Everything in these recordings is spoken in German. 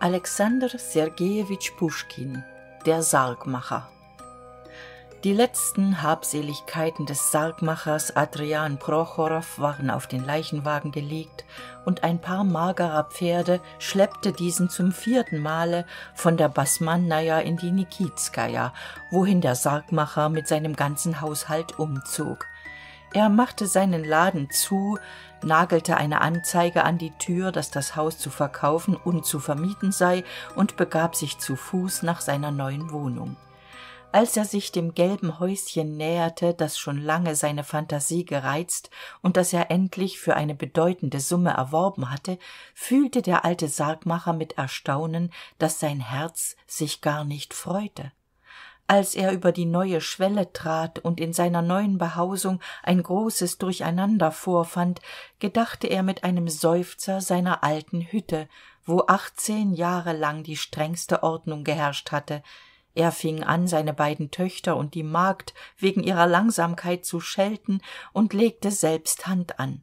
Alexander Sergejewitsch Puschkin Der Sargmacher Die letzten Habseligkeiten des Sargmachers Adrian Prochorow waren auf den Leichenwagen gelegt und ein paar magerer Pferde schleppte diesen zum vierten Male von der Basmannaja in die Nikitskaja, wohin der Sargmacher mit seinem ganzen Haushalt umzog – er machte seinen Laden zu, nagelte eine Anzeige an die Tür, dass das Haus zu verkaufen und zu vermieten sei, und begab sich zu Fuß nach seiner neuen Wohnung. Als er sich dem gelben Häuschen näherte, das schon lange seine Fantasie gereizt und das er endlich für eine bedeutende Summe erworben hatte, fühlte der alte Sargmacher mit Erstaunen, dass sein Herz sich gar nicht freute als er über die neue schwelle trat und in seiner neuen behausung ein großes durcheinander vorfand gedachte er mit einem seufzer seiner alten hütte wo achtzehn jahre lang die strengste ordnung geherrscht hatte er fing an seine beiden töchter und die magd wegen ihrer langsamkeit zu schelten und legte selbst hand an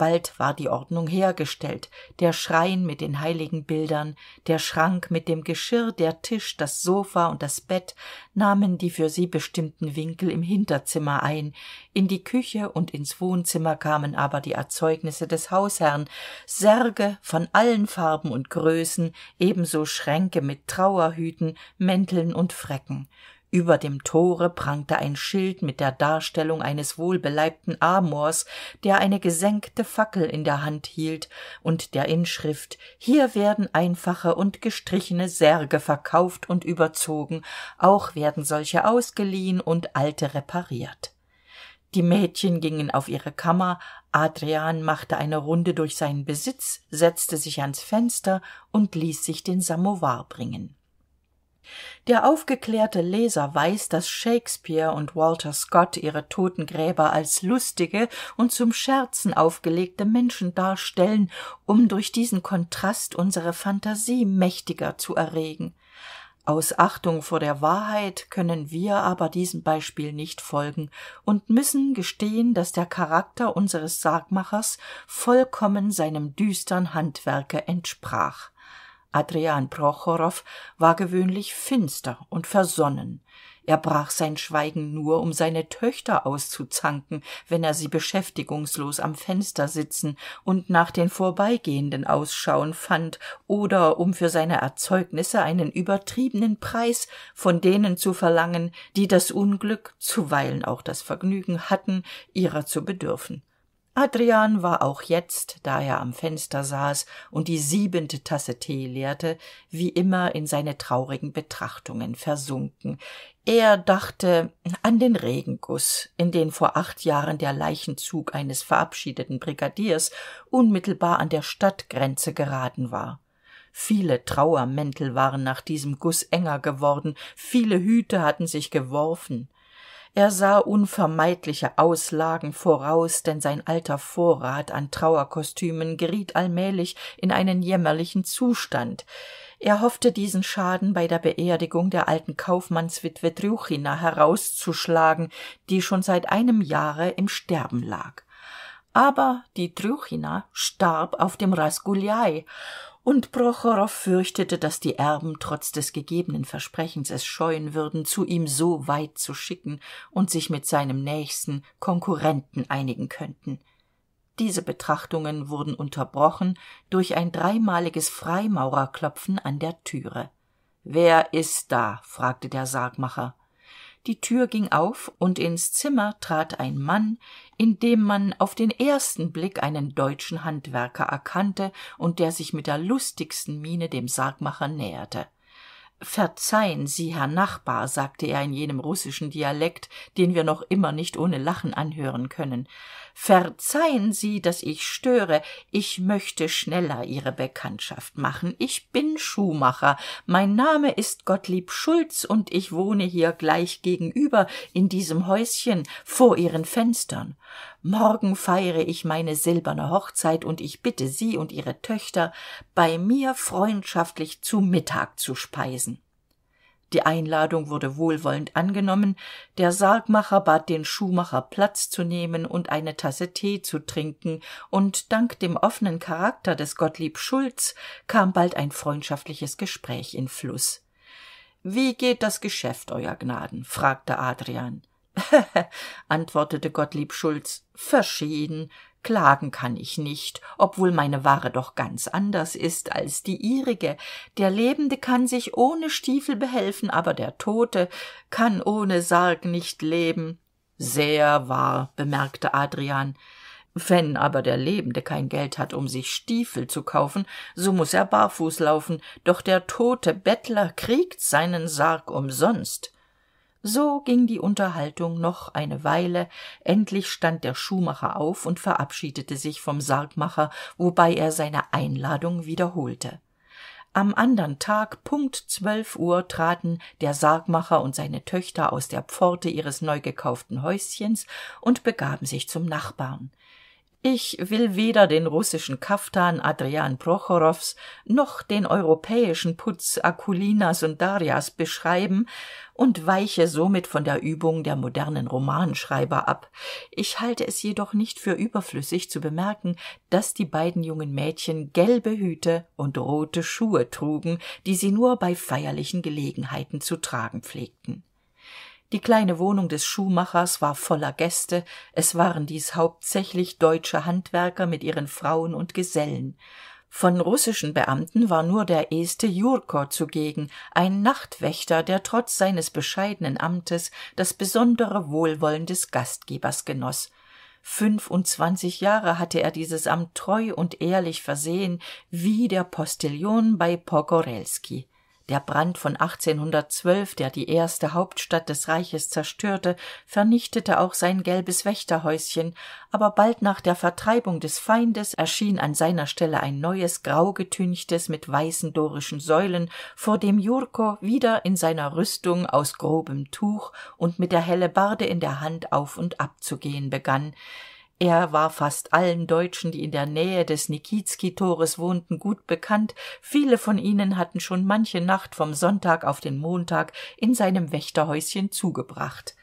bald war die ordnung hergestellt der schrein mit den heiligen bildern der schrank mit dem geschirr der tisch das sofa und das bett nahmen die für sie bestimmten winkel im hinterzimmer ein in die küche und ins wohnzimmer kamen aber die erzeugnisse des hausherrn särge von allen farben und größen ebenso schränke mit trauerhüten mänteln und fräcken über dem tore prangte ein schild mit der darstellung eines wohlbeleibten amors der eine gesenkte fackel in der hand hielt und der inschrift hier werden einfache und gestrichene särge verkauft und überzogen auch werden solche ausgeliehen und alte repariert die mädchen gingen auf ihre kammer adrian machte eine runde durch seinen besitz setzte sich ans fenster und ließ sich den Samovar bringen der aufgeklärte leser weiß daß shakespeare und walter scott ihre totengräber als lustige und zum scherzen aufgelegte menschen darstellen um durch diesen kontrast unsere phantasie mächtiger zu erregen aus achtung vor der wahrheit können wir aber diesem beispiel nicht folgen und müssen gestehen daß der charakter unseres sargmachers vollkommen seinem düstern handwerke entsprach adrian prochorow war gewöhnlich finster und versonnen er brach sein schweigen nur um seine töchter auszuzanken wenn er sie beschäftigungslos am fenster sitzen und nach den vorbeigehenden ausschauen fand oder um für seine erzeugnisse einen übertriebenen preis von denen zu verlangen die das unglück zuweilen auch das vergnügen hatten ihrer zu bedürfen adrian war auch jetzt da er am fenster saß und die siebente tasse tee leerte wie immer in seine traurigen betrachtungen versunken er dachte an den regenguß in den vor acht jahren der leichenzug eines verabschiedeten brigadiers unmittelbar an der stadtgrenze geraten war viele trauermäntel waren nach diesem guß enger geworden viele hüte hatten sich geworfen er sah unvermeidliche auslagen voraus denn sein alter vorrat an trauerkostümen geriet allmählich in einen jämmerlichen zustand er hoffte diesen schaden bei der beerdigung der alten kaufmannswitwe trjuchina herauszuschlagen die schon seit einem jahre im sterben lag aber die trjuchina starb auf dem und prochorow fürchtete daß die erben trotz des gegebenen versprechens es scheuen würden zu ihm so weit zu schicken und sich mit seinem nächsten konkurrenten einigen könnten diese betrachtungen wurden unterbrochen durch ein dreimaliges freimaurerklopfen an der türe wer ist da fragte der Sargmacher die tür ging auf und ins zimmer trat ein mann in dem man auf den ersten blick einen deutschen handwerker erkannte und der sich mit der lustigsten miene dem sargmacher näherte verzeihen sie herr nachbar sagte er in jenem russischen dialekt den wir noch immer nicht ohne lachen anhören können verzeihen sie daß ich störe ich möchte schneller ihre bekanntschaft machen ich bin schuhmacher mein name ist gottlieb schulz und ich wohne hier gleich gegenüber in diesem häuschen vor ihren fenstern morgen feiere ich meine silberne hochzeit und ich bitte sie und ihre töchter bei mir freundschaftlich zu mittag zu speisen die einladung wurde wohlwollend angenommen der sargmacher bat den schuhmacher platz zu nehmen und eine tasse tee zu trinken und dank dem offenen charakter des gottlieb Schulz kam bald ein freundschaftliches gespräch in Fluss. wie geht das geschäft euer gnaden fragte adrian antwortete gottlieb Schulz, verschieden klagen kann ich nicht obwohl meine ware doch ganz anders ist als die ihrige der lebende kann sich ohne stiefel behelfen aber der tote kann ohne sarg nicht leben sehr wahr bemerkte adrian wenn aber der lebende kein geld hat um sich stiefel zu kaufen so muß er barfuß laufen doch der tote bettler kriegt seinen sarg umsonst so ging die unterhaltung noch eine weile endlich stand der schuhmacher auf und verabschiedete sich vom sargmacher wobei er seine einladung wiederholte am andern tag punkt zwölf uhr traten der sargmacher und seine töchter aus der pforte ihres neu gekauften häuschens und begaben sich zum nachbarn ich will weder den russischen kaftan adrian prochorows noch den europäischen putz akulinas und Darias beschreiben und weiche somit von der übung der modernen romanschreiber ab ich halte es jedoch nicht für überflüssig zu bemerken dass die beiden jungen mädchen gelbe hüte und rote schuhe trugen die sie nur bei feierlichen gelegenheiten zu tragen pflegten die kleine wohnung des schuhmachers war voller gäste es waren dies hauptsächlich deutsche handwerker mit ihren frauen und gesellen von russischen beamten war nur der este jurko zugegen ein nachtwächter der trotz seines bescheidenen amtes das besondere wohlwollen des gastgebers genoß fünfundzwanzig jahre hatte er dieses amt treu und ehrlich versehen wie der postillon bei Pogorelski. Der Brand von 1812, der die erste Hauptstadt des Reiches zerstörte, vernichtete auch sein gelbes Wächterhäuschen, aber bald nach der Vertreibung des Feindes erschien an seiner Stelle ein neues graugetünchtes mit weißen dorischen Säulen, vor dem Jurko wieder in seiner Rüstung aus grobem Tuch und mit der Hellebarde in der Hand auf und abzugehen begann, er war fast allen deutschen die in der nähe des nikitskij tores wohnten gut bekannt viele von ihnen hatten schon manche nacht vom sonntag auf den montag in seinem wächterhäuschen zugebracht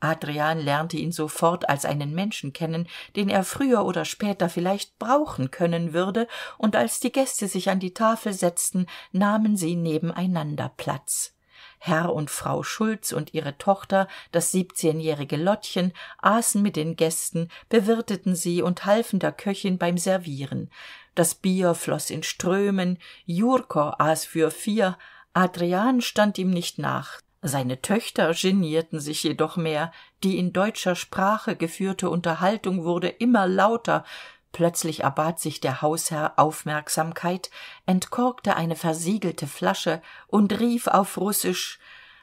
adrian lernte ihn sofort als einen menschen kennen den er früher oder später vielleicht brauchen können würde und als die gäste sich an die tafel setzten nahmen sie nebeneinander platz herr und frau schulz und ihre tochter das siebzehnjährige lottchen aßen mit den gästen bewirteten sie und halfen der köchin beim servieren das bier floss in strömen jurko aß für vier adrian stand ihm nicht nach seine töchter genierten sich jedoch mehr die in deutscher sprache geführte unterhaltung wurde immer lauter plötzlich erbat sich der hausherr aufmerksamkeit entkorkte eine versiegelte flasche und rief auf russisch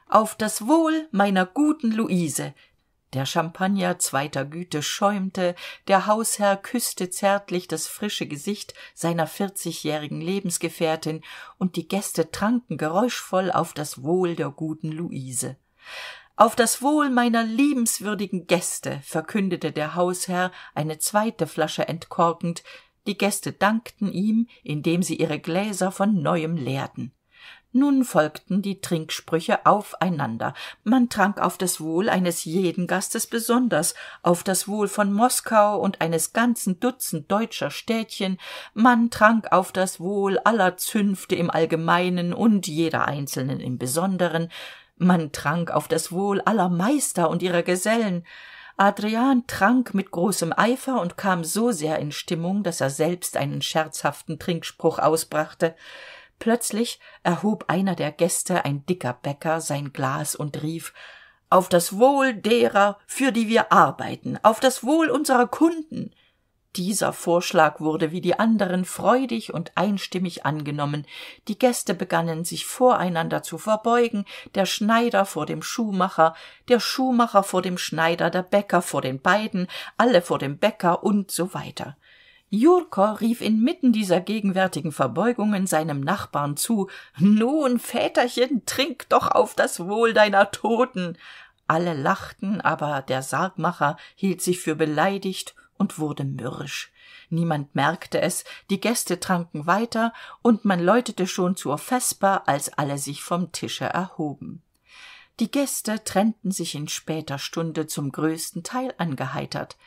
auf das wohl meiner guten luise der champagner zweiter güte schäumte der hausherr küßte zärtlich das frische gesicht seiner vierzigjährigen lebensgefährtin und die gäste tranken geräuschvoll auf das wohl der guten luise auf das wohl meiner liebenswürdigen gäste verkündete der hausherr eine zweite flasche entkorkend die gäste dankten ihm indem sie ihre gläser von neuem leerten nun folgten die trinksprüche aufeinander man trank auf das wohl eines jeden gastes besonders auf das wohl von moskau und eines ganzen dutzend deutscher städtchen man trank auf das wohl aller zünfte im allgemeinen und jeder einzelnen im besonderen man trank auf das wohl aller meister und ihrer gesellen adrian trank mit großem eifer und kam so sehr in stimmung daß er selbst einen scherzhaften trinkspruch ausbrachte plötzlich erhob einer der gäste ein dicker bäcker sein glas und rief auf das wohl derer für die wir arbeiten auf das wohl unserer kunden dieser vorschlag wurde wie die anderen freudig und einstimmig angenommen die gäste begannen sich voreinander zu verbeugen der schneider vor dem schuhmacher der schuhmacher vor dem schneider der bäcker vor den beiden alle vor dem bäcker und so weiter jurko rief inmitten dieser gegenwärtigen verbeugungen seinem nachbarn zu nun väterchen trink doch auf das wohl deiner toten alle lachten aber der sargmacher hielt sich für beleidigt und wurde mürrisch. Niemand merkte es, die Gäste tranken weiter, und man läutete schon zur Vesper, als alle sich vom Tische erhoben. Die Gäste trennten sich in später Stunde zum größten Teil angeheitert.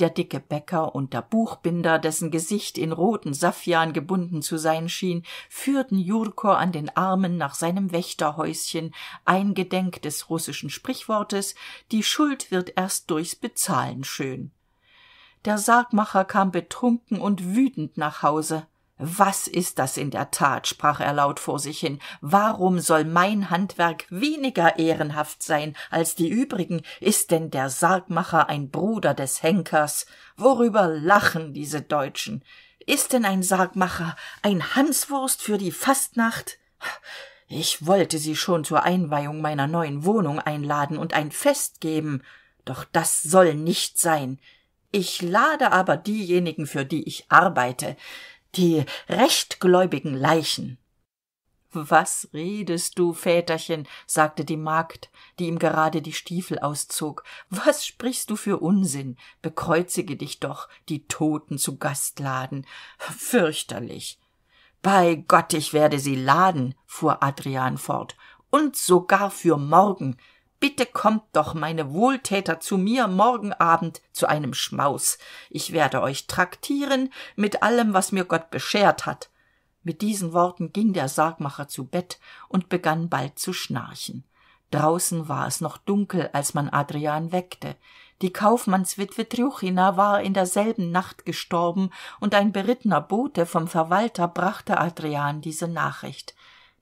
Der dicke Bäcker und der Buchbinder, dessen Gesicht in roten Saffian gebunden zu sein schien, führten Jurko an den Armen nach seinem Wächterhäuschen, eingedenk des russischen Sprichwortes, die Schuld wird erst durchs Bezahlen schön der sargmacher kam betrunken und wütend nach hause was ist das in der tat sprach er laut vor sich hin warum soll mein handwerk weniger ehrenhaft sein als die übrigen ist denn der sargmacher ein bruder des henkers worüber lachen diese deutschen ist denn ein sargmacher ein hanswurst für die fastnacht ich wollte sie schon zur einweihung meiner neuen wohnung einladen und ein fest geben doch das soll nicht sein ich lade aber diejenigen, für die ich arbeite, die rechtgläubigen Leichen. Was redest du, Väterchen? sagte die Magd, die ihm gerade die Stiefel auszog. Was sprichst du für Unsinn? Bekreuzige dich doch, die Toten zu Gast laden. Fürchterlich. Bei Gott, ich werde sie laden, fuhr Adrian fort, und sogar für morgen bitte kommt doch, meine Wohltäter, zu mir morgen Abend zu einem Schmaus. Ich werde euch traktieren mit allem, was mir Gott beschert hat. Mit diesen Worten ging der Sargmacher zu Bett und begann bald zu schnarchen. Draußen war es noch dunkel, als man Adrian weckte. Die Kaufmannswitwe Triuchina war in derselben Nacht gestorben, und ein berittener Bote vom Verwalter brachte Adrian diese Nachricht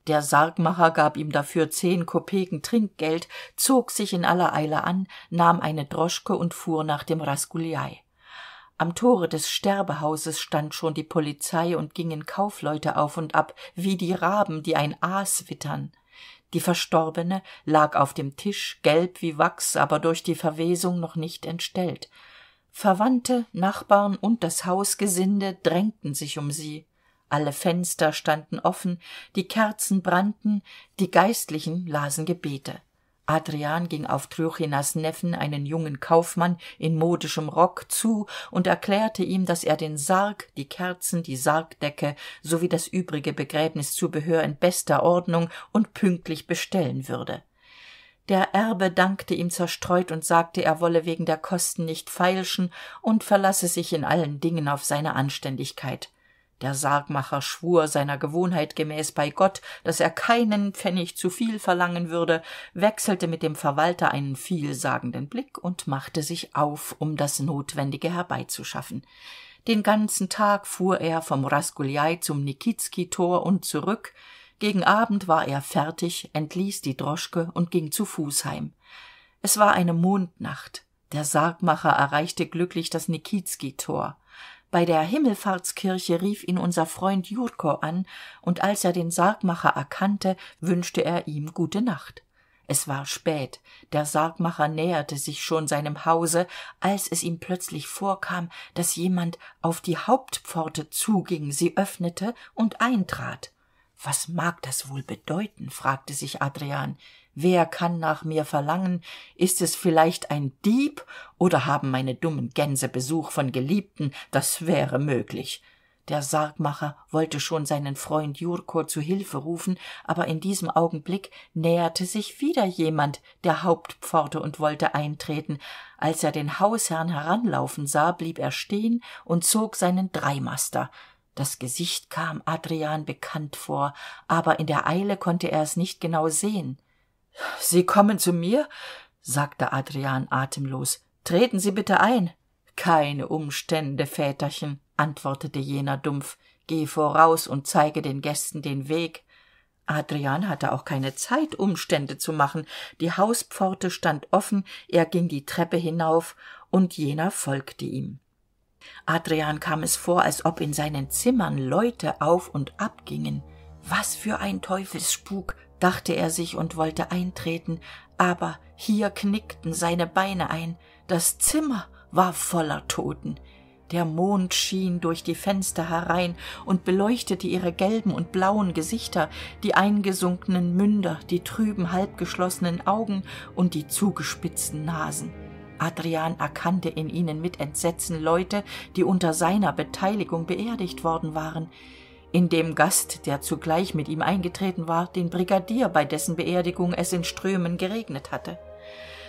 der sargmacher gab ihm dafür zehn kopeken trinkgeld zog sich in aller eile an nahm eine droschke und fuhr nach dem Raskuliai. am tore des sterbehauses stand schon die polizei und gingen kaufleute auf und ab wie die raben die ein aas wittern die verstorbene lag auf dem tisch gelb wie wachs aber durch die verwesung noch nicht entstellt verwandte nachbarn und das hausgesinde drängten sich um sie alle fenster standen offen die kerzen brannten die geistlichen lasen gebete adrian ging auf trjuchinas neffen einen jungen kaufmann in modischem rock zu und erklärte ihm daß er den sarg die kerzen die sargdecke sowie das übrige begräbniszubehör in bester ordnung und pünktlich bestellen würde der erbe dankte ihm zerstreut und sagte er wolle wegen der kosten nicht feilschen und verlasse sich in allen dingen auf seine anständigkeit der sargmacher schwur seiner gewohnheit gemäß bei gott daß er keinen pfennig zu viel verlangen würde wechselte mit dem verwalter einen vielsagenden blick und machte sich auf um das notwendige herbeizuschaffen den ganzen tag fuhr er vom rasguljaj zum nikitskij tor und zurück gegen abend war er fertig entließ die droschke und ging zu fuß heim es war eine mondnacht der sargmacher erreichte glücklich das nikitskij tor bei der himmelfahrtskirche rief ihn unser freund jurko an und als er den sargmacher erkannte wünschte er ihm gute nacht es war spät der sargmacher näherte sich schon seinem hause als es ihm plötzlich vorkam daß jemand auf die hauptpforte zuging sie öffnete und eintrat was mag das wohl bedeuten fragte sich adrian wer kann nach mir verlangen ist es vielleicht ein dieb oder haben meine dummen gänse besuch von geliebten das wäre möglich der sargmacher wollte schon seinen freund jurko zu hilfe rufen aber in diesem augenblick näherte sich wieder jemand der hauptpforte und wollte eintreten als er den hausherrn heranlaufen sah blieb er stehen und zog seinen dreimaster das gesicht kam adrian bekannt vor aber in der eile konnte er es nicht genau sehen sie kommen zu mir sagte adrian atemlos treten sie bitte ein keine umstände väterchen antwortete jener dumpf geh voraus und zeige den gästen den weg adrian hatte auch keine zeit umstände zu machen die hauspforte stand offen er ging die treppe hinauf und jener folgte ihm adrian kam es vor als ob in seinen zimmern leute auf und ab gingen was für ein teufelsspuk dachte er sich und wollte eintreten, aber hier knickten seine Beine ein, das Zimmer war voller Toten. Der Mond schien durch die Fenster herein und beleuchtete ihre gelben und blauen Gesichter, die eingesunkenen Münder, die trüben halbgeschlossenen Augen und die zugespitzten Nasen. Adrian erkannte in ihnen mit Entsetzen Leute, die unter seiner Beteiligung beerdigt worden waren in dem gast der zugleich mit ihm eingetreten war den brigadier bei dessen beerdigung es in strömen geregnet hatte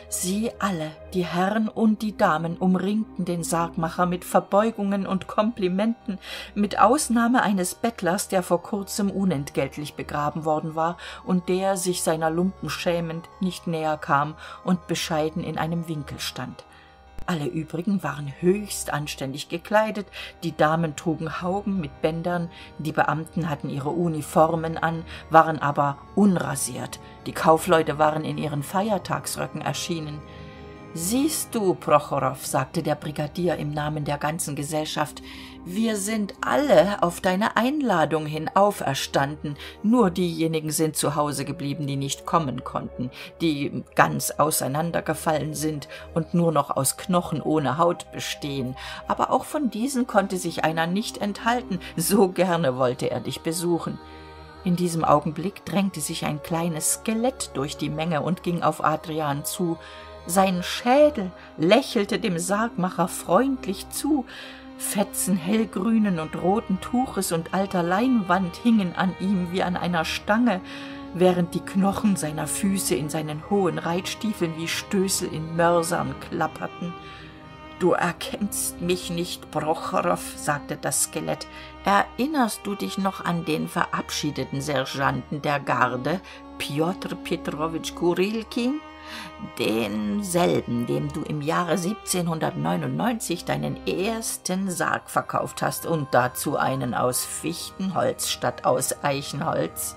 sie alle die herren und die damen umringten den sargmacher mit verbeugungen und komplimenten mit ausnahme eines bettlers der vor kurzem unentgeltlich begraben worden war und der sich seiner lumpen schämend nicht näher kam und bescheiden in einem winkel stand alle übrigen waren höchst anständig gekleidet, die Damen trugen Hauben mit Bändern, die Beamten hatten ihre Uniformen an, waren aber unrasiert, die Kaufleute waren in ihren Feiertagsröcken erschienen. Siehst du, Prochorow, sagte der Brigadier im Namen der ganzen Gesellschaft, wir sind alle auf deine Einladung hin auferstanden, nur diejenigen sind zu Hause geblieben, die nicht kommen konnten, die ganz auseinandergefallen sind und nur noch aus Knochen ohne Haut bestehen, aber auch von diesen konnte sich einer nicht enthalten, so gerne wollte er dich besuchen. In diesem Augenblick drängte sich ein kleines Skelett durch die Menge und ging auf Adrian zu, sein Schädel lächelte dem Sargmacher freundlich zu, Fetzen hellgrünen und roten Tuches und alter Leinwand hingen an ihm wie an einer Stange, während die Knochen seiner Füße in seinen hohen Reitstiefeln wie Stößel in Mörsern klapperten. Du erkennst mich nicht, Prochorow, sagte das Skelett. Erinnerst du dich noch an den verabschiedeten Sergeanten der Garde, Piotr Petrowitsch Kurilkin? denselben, dem du im Jahre 1799 deinen ersten Sarg verkauft hast und dazu einen aus Fichtenholz statt aus Eichenholz.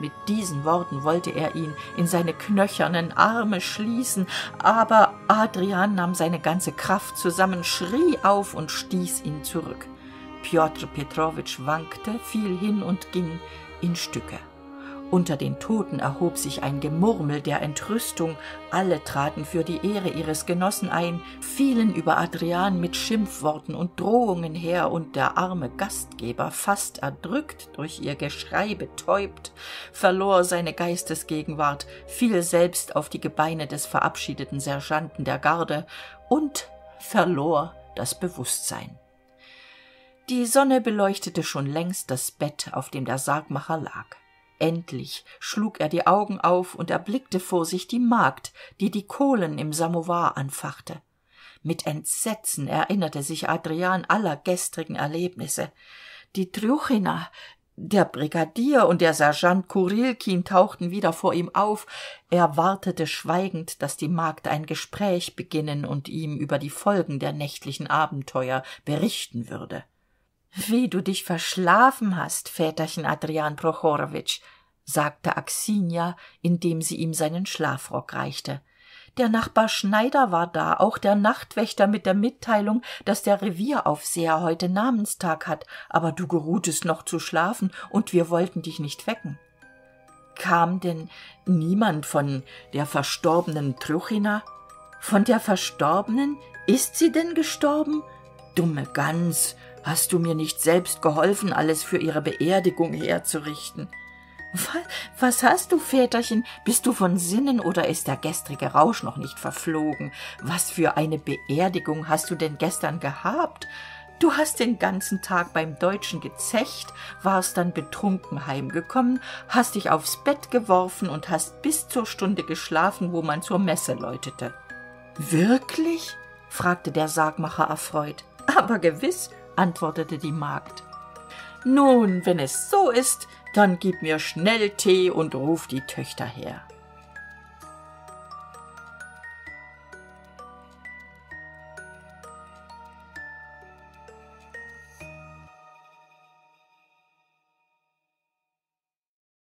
Mit diesen Worten wollte er ihn in seine knöchernen Arme schließen, aber Adrian nahm seine ganze Kraft zusammen, schrie auf und stieß ihn zurück. Piotr Petrowitsch wankte, fiel hin und ging in Stücke. Unter den Toten erhob sich ein Gemurmel der Entrüstung, alle traten für die Ehre ihres Genossen ein, fielen über Adrian mit Schimpfworten und Drohungen her, und der arme Gastgeber, fast erdrückt durch ihr Geschrei betäubt, verlor seine Geistesgegenwart, fiel selbst auf die Gebeine des verabschiedeten Sergeanten der Garde und verlor das Bewusstsein. Die Sonne beleuchtete schon längst das Bett, auf dem der Sargmacher lag endlich schlug er die augen auf und erblickte vor sich die magd die die kohlen im samowar anfachte mit entsetzen erinnerte sich adrian aller gestrigen erlebnisse die trjuchina der brigadier und der sergeant kurilkin tauchten wieder vor ihm auf er wartete schweigend daß die magd ein gespräch beginnen und ihm über die folgen der nächtlichen abenteuer berichten würde wie du dich verschlafen hast väterchen adrian prochorowitsch sagte aksinja indem sie ihm seinen schlafrock reichte der nachbar schneider war da auch der nachtwächter mit der mitteilung daß der revieraufseher heute namenstag hat aber du geruhtest noch zu schlafen und wir wollten dich nicht wecken kam denn niemand von der verstorbenen truchina von der verstorbenen ist sie denn gestorben dumme gans Hast du mir nicht selbst geholfen, alles für ihre Beerdigung herzurichten? Was hast du, Väterchen? Bist du von Sinnen oder ist der gestrige Rausch noch nicht verflogen? Was für eine Beerdigung hast du denn gestern gehabt? Du hast den ganzen Tag beim Deutschen gezecht, warst dann betrunken heimgekommen, hast dich aufs Bett geworfen und hast bis zur Stunde geschlafen, wo man zur Messe läutete. Wirklich? fragte der Sargmacher erfreut. Aber gewiss, antwortete die magd nun wenn es so ist dann gib mir schnell tee und ruf die töchter her